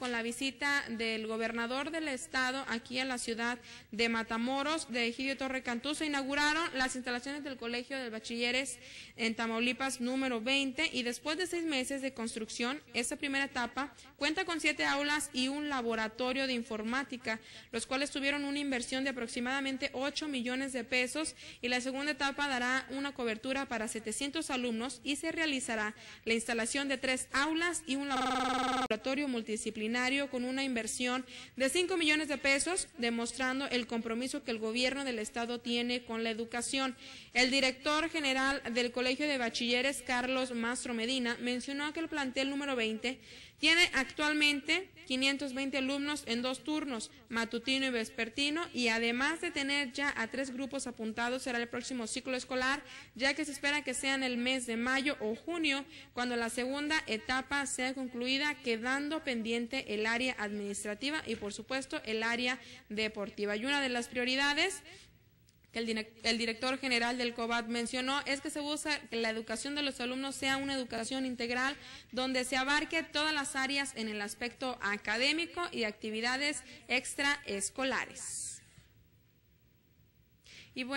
con la visita del gobernador del estado aquí a la ciudad de Matamoros, de Egidio Torre se inauguraron las instalaciones del Colegio de Bachilleres en Tamaulipas número 20 y después de seis meses de construcción, esta primera etapa cuenta con siete aulas y un laboratorio de informática, los cuales tuvieron una inversión de aproximadamente 8 millones de pesos y la segunda etapa dará una cobertura para 700 alumnos y se realizará la instalación de tres aulas y un laboratorio municipal con una inversión de 5 millones de pesos, demostrando el compromiso que el gobierno del Estado tiene con la educación. El director general del Colegio de Bachilleres, Carlos Mastro Medina, mencionó que el plantel número 20 tiene actualmente 520 alumnos en dos turnos, matutino y vespertino, y además de tener ya a tres grupos apuntados, será el próximo ciclo escolar, ya que se espera que sea en el mes de mayo o junio, cuando la segunda etapa sea concluida, quedando pendiente el área administrativa y por supuesto el área deportiva. Y una de las prioridades que el, director general del COBAT mencionó es que se busca que la educación de los alumnos sea una educación integral donde se abarque todas las áreas en el aspecto académico y actividades extraescolares. Y bueno,